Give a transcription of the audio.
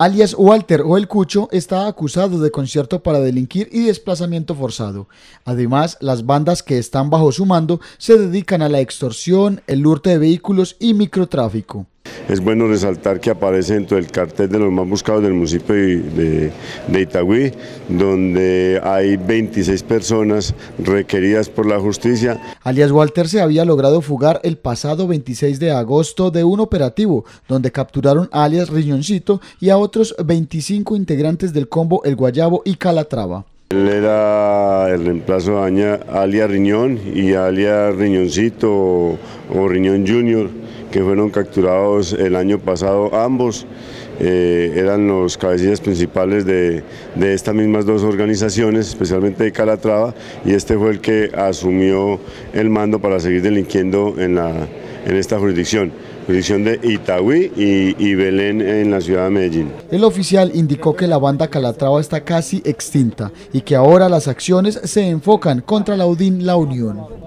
alias Walter o el Cucho, está acusado de concierto para delinquir y desplazamiento forzado. Además, las bandas que están bajo su mando se dedican a la extorsión, el hurto de vehículos y microtráfico. Es bueno resaltar que aparece dentro del cartel de los más buscados del municipio de, Itagüí, donde hay 26 personas requeridas por la justicia. Alias Walter se había logrado fugar el pasado 26 de agosto de un operativo, donde capturaron alias Riñoncito y a otros 25 integrantes del combo El Guayabo y Calatrava. Él era el reemplazo de Aña, alias Riñón y alias Riñoncito o, o Riñón Junior que fueron capturados el año pasado. Ambos eh, eran los cabecillas principales de, estas mismas dos organizaciones, especialmente de Calatrava, y este fue el que asumió el mando para seguir delinquiendo en, la, en esta jurisdicción jurisdicción de Itagüí y, y, Belén en la ciudad de Medellín. El oficial indicó que la banda Calatrava está casi extinta y que ahora las acciones se enfocan contra la UDIN La Unión.